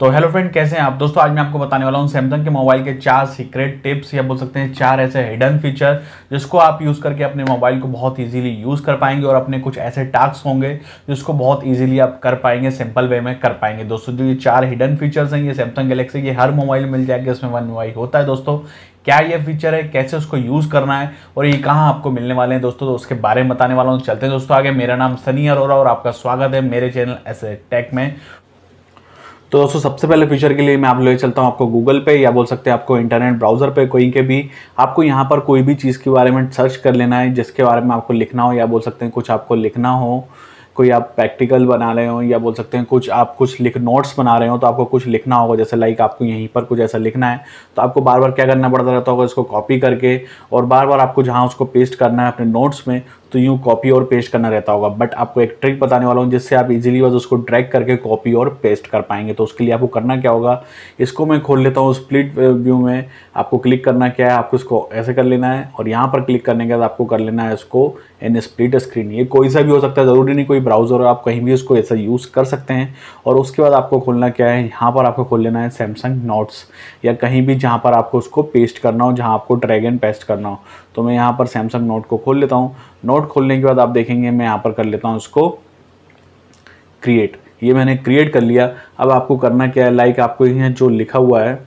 तो hello friend कैसे हैं आप दोस्तों आज मैं आपको बताने वाला हूँ सैमसंग के मोबाइल के चार सीक्रेट टिप्स या बोल सकते हैं चार ऐसे हिडन फीचर जिसको आप यूज़ करके अपने मोबाइल को बहुत इजीली यूज़ कर पाएंगे और अपने कुछ ऐसे टास्क होंगे जिसको बहुत इजीली आप कर पाएंगे सिंपल वे में कर पाएंगे दोस्तों जो ये चार हिडन फीचर्स हैं ये सैमसंग गलेक्सी के हर मोबाइल मिल जाएगा उसमें वन वाई होता है दोस्तों क्या ये फीचर है कैसे उसको यूज़ करना है और ये कहाँ आपको मिलने वाले हैं दोस्तों तो उसके बारे में बताने वाला हूँ चलते हैं दोस्तों आगे मेरा नाम सनी अरोरा और आपका स्वागत है मेरे चैनल ऐसे टेक में तो दोस्तों सबसे पहले फीचर के लिए मैं आप ले चलता हूँ आपको गूगल पे या बोल सकते हैं आपको इंटरनेट ब्राउज़र पे कोई के भी आपको यहाँ पर कोई भी चीज़ के बारे में सर्च कर लेना है जिसके बारे में आपको लिखना हो या बोल सकते हैं कुछ आपको लिखना हो कोई आप प्रैक्टिकल बना रहे हो या बोल सकते हैं कुछ आप कुछ लिख नोट्स बना रहे हो तो आपको कुछ लिखना होगा जैसे लाइक आपको यहीं पर कुछ ऐसा लिखना है तो आपको बार बार क्या करना पड़ता रहता होगा इसको कॉपी करके और बार बार आपको जहाँ उसको पेस्ट करना है अपने नोट्स में तो यूँ कॉपी और पेस्ट करना रहता होगा बट आपको एक ट्रिक बताने वाला हूँ जिससे आप इजीली बस उसको ड्रैग करके कॉपी और पेस्ट कर पाएंगे तो उसके लिए आपको करना क्या होगा इसको मैं खोल लेता हूँ स्प्लिट व्यू में आपको क्लिक करना क्या है आपको इसको ऐसे कर लेना है और यहाँ पर क्लिक करने के बाद आपको कर लेना है इसको इन स्प्लिट स्क्रीन ये कोई सा भी हो सकता है ज़रूरी नहीं कोई ब्राउज़र हो आप कहीं भी उसको ऐसा यूज़ कर सकते हैं और उसके बाद आपको खोलना क्या है यहाँ पर आपको खोल लेना है सैमसंग नोट्स या कहीं भी जहाँ पर आपको उसको पेस्ट करना हो जहाँ आपको ड्रैगन पेस्ट करना हो तो मैं यहाँ पर सैमसंग नोट को खोल लेता हूँ नोट लेआउट खोलने के बाद आप देखेंगे मैं यहाँ पर कर लेता हूँ उसको क्रिएट ये मैंने क्रिएट कर लिया अब आपको करना क्या है लाइक आपको यहाँ जो लिखा हुआ है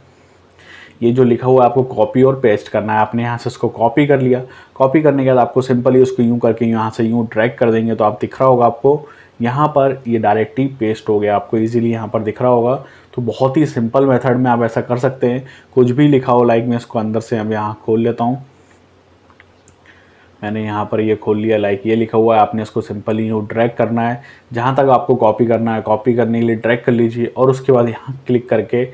ये जो लिखा हुआ है आपको कॉपी और पेस्ट करना है आपने यहाँ से उसको कॉपी कर लिया कॉपी करने के बाद आपको सिंपली उसको यूँ करके यहाँ से यूँ ड्रैग कर देंगे तो आप दिख रहा होगा आपको यहाँ पर ये डायरेक्टली पेस्ट हो गया आपको इजीली यहाँ पर दिख रहा होगा तो बहुत ही सिंपल मेथड में आप ऐसा कर सकते हैं कुछ भी लिखा हो लाइक मैं इसको अंदर से अब यहाँ खोल लेता हूँ मैंने यहाँ पर ये खोल लिया लाइक ये लिखा हुआ है आपने इसको सिंपली यूँ ड्रैग करना है जहाँ तक आपको कॉपी करना है कॉपी करने के लिए ड्रैग कर लीजिए और उसके बाद यहाँ क्लिक करके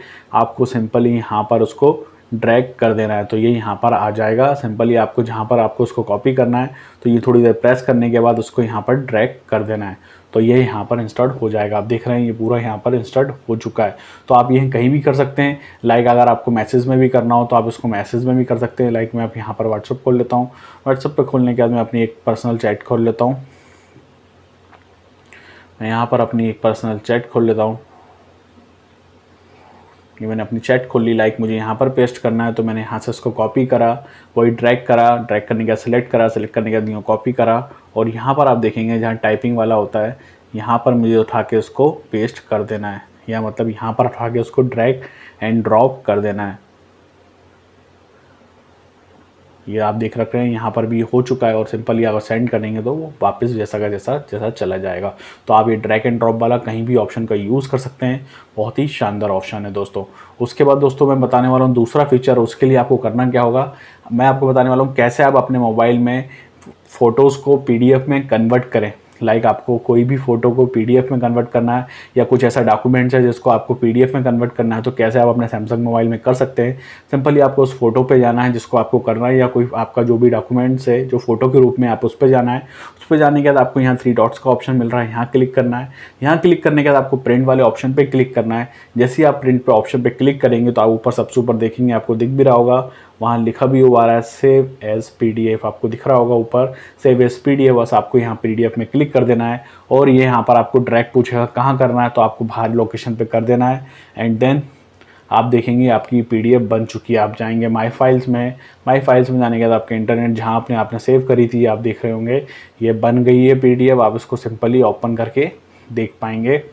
आपको सिंपली यहाँ पर उसको ड्रैग कर देना है तो ये यहाँ पर आ जाएगा सिंपली आपको जहाँ पर आपको उसको कॉपी करना है तो ये थोड़ी देर प्रेस करने के बाद उसको यहाँ पर ड्रैग कर देना है तो ये यहाँ पर इंस्टॉल हो जाएगा आप देख रहे हैं ये पूरा यहाँ पर इंस्टॉल हो चुका है तो आप ये कहीं भी कर सकते हैं लाइक अगर आपको मैसेज में भी करना हो तो आप इसको मैसेज में भी कर सकते हैं लाइक मैं आप यहाँ पर व्हाट्सअप खोल लेता हूँ व्हाट्सअप पर खोलने के बाद मैं अपनी एक पर्सनल चैट खोल लेता हूँ मैं यहाँ पर अपनी एक पर्सनल चैट खोल लेता हूँ ये मैंने अपनी चैट खोल ली लाइक मुझे यहाँ पर पेस्ट करना है तो मैंने यहाँ से इसको कॉपी करा वही ड्रैग करा ड्रैग करने का सिलेक्ट करा सिलेक्ट करने के बाद यूँ कॉपी करा और यहाँ पर आप देखेंगे जहाँ टाइपिंग वाला होता है यहाँ पर मुझे उठा के उसको पेस्ट कर देना है या मतलब यहाँ पर उठा के उसको ड्रैग एंड ड्रॉप कर देना है ये आप देख रख रहे हैं यहाँ पर भी हो चुका है और सिंपली अगर सेंड करेंगे तो वो वापस जैसा का जैसा जैसा चला जाएगा तो आप ये ड्रैग एंड ड्रॉप वाला कहीं भी ऑप्शन का यूज़ कर सकते हैं बहुत ही शानदार ऑप्शन है दोस्तों उसके बाद दोस्तों मैं बताने वाला हूँ दूसरा फीचर उसके लिए आपको करना क्या होगा मैं आपको बताने वाला हूँ कैसे आप अपने मोबाइल में फ़ोटोज़ को पी में कन्वर्ट करें लाइक आपको कोई भी फ़ोटो को पी में कन्वर्ट करना है या कुछ ऐसा डॉक्यूमेंट्स है जिसको आपको पी में कन्वर्ट करना है तो कैसे आप अपने सैमसंग मोबाइल में कर सकते हैं सिंपली आपको उस फोटो पर जाना है जिसको आपको करना है या कोई आपका जो भी डॉक्यूमेंट्स है जो फोटो के रूप में आप उस पर जाना है उस पर जाने के बाद आपको यहाँ थ्री डॉट्स का ऑप्शन मिल रहा है यहाँ क्लिक करना है यहाँ क्लिक करने के बाद आपको प्रिंट वाले ऑप्शन पर क्लिक करना है जैसे ही आप प्रिंट पर ऑप्शन पर क्लिक करेंगे तो आप ऊपर सबसे ऊपर देखेंगे आपको दिख भी रहा होगा वहाँ लिखा भी हुआ रहा है सेव एज पी आपको दिख रहा होगा ऊपर सेव एज पी बस आपको यहाँ पी में क्लिक कर देना है और ये यहाँ पर आपको डायरेक्ट पूछेगा कहाँ करना है तो आपको बाहर लोकेशन पे कर देना है एंड देन आप देखेंगे आपकी पीडीएफ बन चुकी है आप जाएंगे माय फाइल्स में माय फाइल्स में जाने के बाद आपके इंटरनेट जहाँ आपने आपने सेव करी थी आप देख रहे होंगे ये बन गई है पी आप इसको सिंपली ओपन करके देख पाएंगे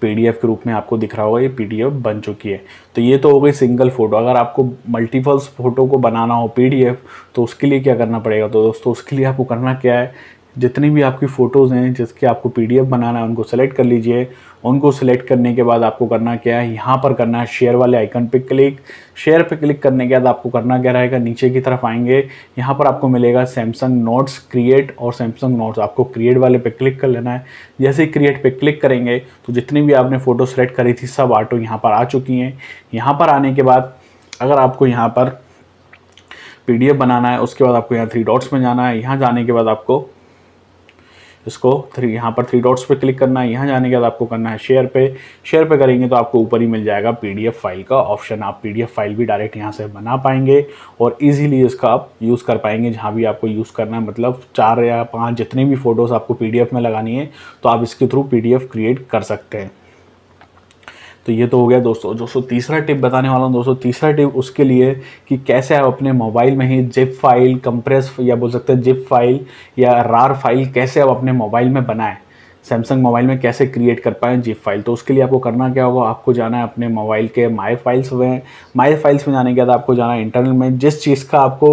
पीडीएफ के रूप में आपको दिख रहा होगा ये पीडीएफ बन चुकी है तो ये तो हो गई सिंगल फ़ोटो अगर आपको मल्टीपल्स फ़ोटो को बनाना हो पीडीएफ तो उसके लिए क्या करना पड़ेगा तो दोस्तों उसके लिए आपको करना क्या है जितनी भी आपकी फ़ोटोज़ हैं जिसके आपको पीडीएफ बनाना है उनको सेलेक्ट कर लीजिए उनको सेलेक्ट करने के बाद आपको करना क्या है यहाँ पर करना है शेयर वाले आइकन पे क्लिक शेयर पे क्लिक करने के बाद आपको करना क्या रहेगा नीचे की तरफ आएंगे यहाँ पर आपको मिलेगा सैमसंग नोट्स क्रिएट और सैमसंग नोट्स आपको क्रिएट वाले पे क्लिक कर लेना है जैसे ही क्रिएट पे क्लिक करेंगे तो जितनी भी आपने फ़ोटो सेलेक्ट करी थी सब ऑटो यहाँ पर आ चुकी हैं यहाँ पर आने के बाद अगर आपको यहाँ पर पी बनाना है उसके बाद आपको यहाँ थ्री डॉट्स में जाना है यहाँ जाने के बाद आपको इसको थ्री यहाँ पर थ्री डॉट्स पे क्लिक करना है यहाँ जाने के बाद आपको करना है शेयर पे शेयर पे करेंगे तो आपको ऊपर ही मिल जाएगा पीडीएफ फाइल का ऑप्शन आप पीडीएफ फाइल भी डायरेक्ट यहाँ से बना पाएंगे और इजीली इसका आप यूज़ कर पाएंगे जहाँ भी आपको यूज़ करना है मतलब चार या पाँच जितने भी फ़ोटोज़ आपको पी में लगानी है तो आप इसके थ्रू पी क्रिएट कर सकते हैं तो ये तो हो गया दोस्तों दोस्तों तीसरा टिप बताने वाला हूँ दोस्तों तीसरा टिप उसके लिए कि कैसे आप अपने मोबाइल में ही जिप फाइल कंप्रेस या बोल सकते हैं जिप फाइल या रार फाइल कैसे आप अपने मोबाइल में बनाएं सैमसंग मोबाइल में कैसे क्रिएट कर पाएँ जिप फाइल तो उसके लिए आपको करना क्या होगा आपको जाना है अपने मोबाइल के माई फाइल्स में माई फाइल्स में जाने के बाद आपको जाना है इंटरनल में जिस चीज़ का आपको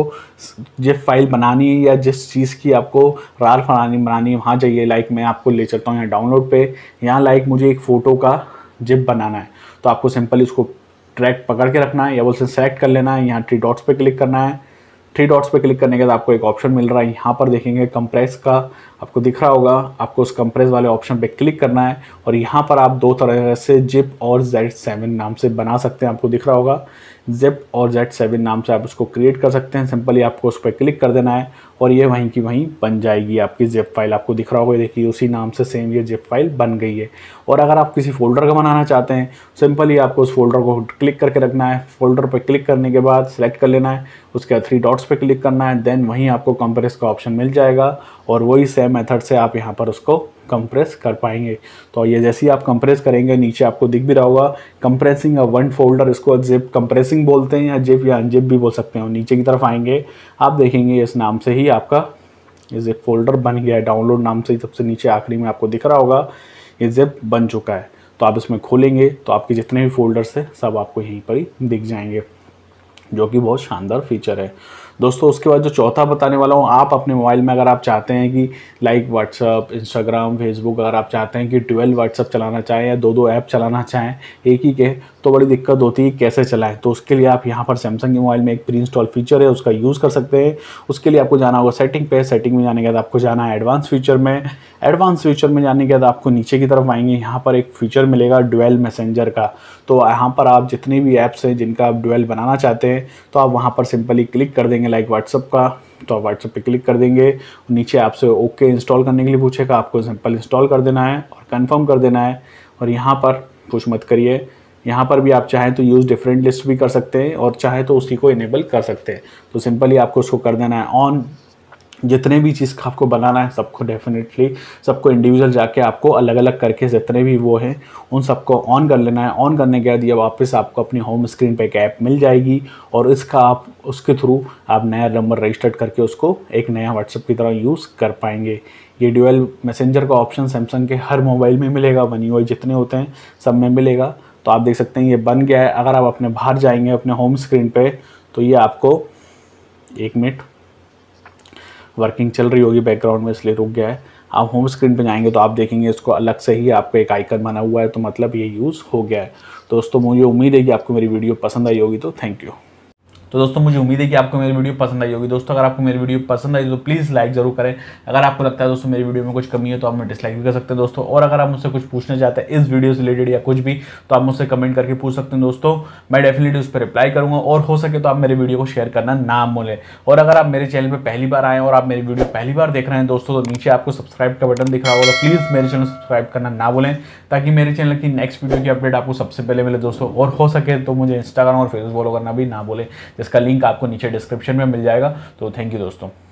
जिप फाइल बनानी है या जिस चीज़ की आपको रार फलानी बनानी है वहाँ जाइए लाइक मैं आपको ले चलता हूँ यहाँ डाउनलोड पर यहाँ लाइक मुझे एक फ़ोटो का जिप बनाना है तो आपको सिंपली इसको ट्रैक पकड़ के रखना है या बोल सेलेक्ट कर लेना है यहाँ थ्री डॉट्स पे क्लिक करना है थ्री डॉट्स पे क्लिक करने के बाद आपको एक ऑप्शन मिल रहा है यहाँ पर देखेंगे कंप्रेस का आपको दिख रहा होगा आपको उस कंप्रेस वाले ऑप्शन पे क्लिक करना है और यहाँ पर आप दो तरह से जिप और जेड सेवन नाम से बना सकते हैं आपको दिख रहा होगा जेप और जेट सेवन नाम से आप उसको क्रिएट कर सकते हैं सिंपली आपको उस पर क्लिक कर देना है और ये वहीं की वहीं बन जाएगी आपकी जेप फाइल आपको दिख रहा होगा देखिए उसी नाम से सेम ये जेप फाइल बन गई है और अगर आप किसी फोल्डर का बनाना चाहते हैं सिंपली आपको उस फोल्डर को क्लिक करके रखना है फोल्डर पर क्लिक करने के बाद सेलेक्ट कर लेना है उसके बाद थ्री डॉट्स पर क्लिक करना है देन वहीं आपको कंप्रेस का ऑप्शन मिल जाएगा और वही सेम मेथड से आप यहाँ पर उसको कंप्रेस कर पाएंगे तो ये जैसे ही आप कंप्रेस करेंगे नीचे आपको दिख भी रहा होगा कंप्रेसिंग या वन फोल्डर इसको जिप कंप्रेसिंग बोलते हैं या जिप या अनजिप भी बोल सकते हैं और नीचे की तरफ आएंगे आप देखेंगे इस नाम से ही आपका ये जिप फोल्डर बन गया है डाउनलोड नाम से ही सबसे नीचे आखिरी में आपको दिख रहा होगा ये जिप बन चुका है तो आप इसमें खोलेंगे तो आपके जितने भी फोल्डर्स हैं सब आपको यहीं पर ही दिख जाएंगे जो कि बहुत शानदार फीचर है दोस्तों उसके बाद जो चौथा बताने वाला हूँ आप अपने मोबाइल में अगर आप चाहते हैं कि लाइक व्हाट्सअप इंस्टाग्राम फेसबुक अगर आप चाहते हैं कि ट्वेल्व व्हाट्सअप चलाना चाहें या दो दो ऐप चलाना चाहें एक ही के तो बड़ी दिक्कत होती है कैसे चलाएं तो उसके लिए आप यहाँ पर सैमसंग के मोबाइल में एक प्री इंस्टॉल फीचर है उसका यूज़ कर सकते हैं उसके लिए आपको जाना होगा सेटिंग पे सेटिंग में जाने के बाद आपको जाना है एडवांस फीचर में एडवांस फीचर में जाने के बाद आपको नीचे की तरफ आएंगे यहाँ पर एक फीचर मिलेगा डुएल मैसेंजर का तो यहाँ पर आप जितने भी ऐप्स हैं जिनका आप डुएल बनाना चाहते हैं तो आप वहाँ पर सिंपली क्लिक कर देंगे करेंगे लाइक व्हाट्सअप का तो आप व्हाट्सअप पर क्लिक कर देंगे नीचे आपसे ओके इंस्टॉल करने के लिए पूछेगा आपको सिंपल इंस्टॉल कर देना है और कंफर्म कर देना है और यहाँ पर कुछ मत करिए यहाँ पर भी आप चाहें तो यूज़ डिफरेंट लिस्ट भी कर सकते हैं और चाहे तो उसी को इनेबल कर सकते हैं तो सिंपली आपको उसको कर देना है ऑन जितने भी चीज़ आपको बनाना है सबको डेफिनेटली सबको इंडिविजुअल जाके आपको अलग अलग करके जितने भी वो हैं उन सबको ऑन कर लेना है ऑन करने के बाद ये वापस आपको अपनी होम स्क्रीन पे एक ऐप मिल जाएगी और इसका आप उसके थ्रू आप नया नंबर रजिस्टर्ड करके उसको एक नया व्हाट्सअप की तरह यूज़ कर पाएंगे ये ड्यूएल मैसेंजर का ऑप्शन सैमसंग के हर मोबाइल में मिलेगा वन यू जितने होते हैं सब में मिलेगा तो आप देख सकते हैं ये बन गया है अगर आप अपने बाहर जाएंगे अपने होम स्क्रीन पे तो ये आपको एक मिनट वर्किंग चल रही होगी बैकग्राउंड में इसलिए रुक गया है आप होम स्क्रीन पे जाएंगे तो आप देखेंगे इसको अलग से ही आपका एक आइकन बना हुआ है तो मतलब ये यूज़ हो गया है दोस्तों मुझे उम्मीद है कि आपको मेरी वीडियो पसंद आई होगी तो थैंक यू तो दोस्तों मुझे उम्मीद है कि आपको मेरी वीडियो पसंद आई होगी दोस्तों अगर आपको मेरी वीडियो पसंद आई तो प्लीज़ लाइक जरूर करें अगर आपको लगता है दोस्तों मेरी वीडियो में कुछ कमी है तो आप मैं डिसलाइक भी कर सकते हैं दोस्तों और अगर आप मुझसे कुछ पूछना चाहते हैं इस वीडियो से रिलेटेड या कुछ भी तो आप मुझसे कमेंट करके पूछ सकते हैं दोस्तों मैं डेफिनेटली उस पर रिप्लाई करूँगा और हो सके तो आप मेरे वीडियो को शेयर करना ना मोले और अगर आप मेरे चैनल पर पहली बार आए और आप मेरी वीडियो पहली बार देख रहे हैं दोस्तों तो नीचे आपको सब्सक्राइब का बटन दिख रहा होगा प्लीज़ मेरे चैनल सब्सक्राइब करना ना बोलें ताकि मेरे चैनल की नेक्स्ट वीडियो की अपडेट आपको सबसे पहले मिले दोस्तों और हो सके तो मुझे इंस्टाग्राम और फेसबुक फॉलो करना भी ना बोले इसका लिंक आपको नीचे डिस्क्रिप्शन में मिल जाएगा तो थैंक यू दोस्तों